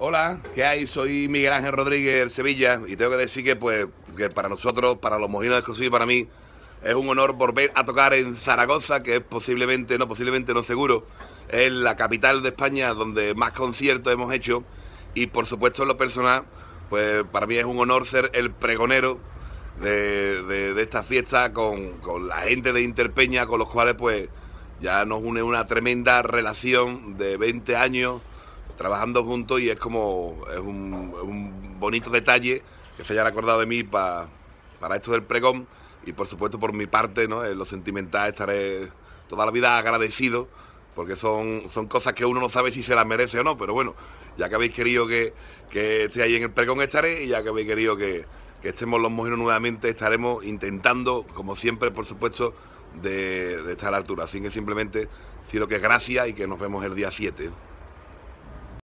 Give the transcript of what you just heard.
Hola, ¿qué hay? Soy Miguel Ángel Rodríguez Sevilla y tengo que decir que, pues, que para nosotros, para los mojinos de soy, y para mí, es un honor volver a tocar en Zaragoza, que es posiblemente, no, posiblemente no seguro, es la capital de España donde más conciertos hemos hecho y por supuesto en lo personal, pues para mí es un honor ser el pregonero de, esta fiesta con, con la gente de Interpeña, con los cuales pues ya nos une una tremenda relación de 20 años trabajando juntos y es como es un, bonito detalle que se hayan acordado de mí para... para esto del pregón y por supuesto por mi parte, ¿no? en lo sentimental estaré toda la vida agradecido porque son, son cosas que uno no sabe si se las merece o no, pero bueno, ya que habéis querido que, que esté ahí en el pregón estaré y ya que habéis querido que, que estemos los mojinos nuevamente estaremos intentando, como siempre por supuesto, de, estar a la altura. Así que simplemente, lo que es gracias y que nos vemos el día 7.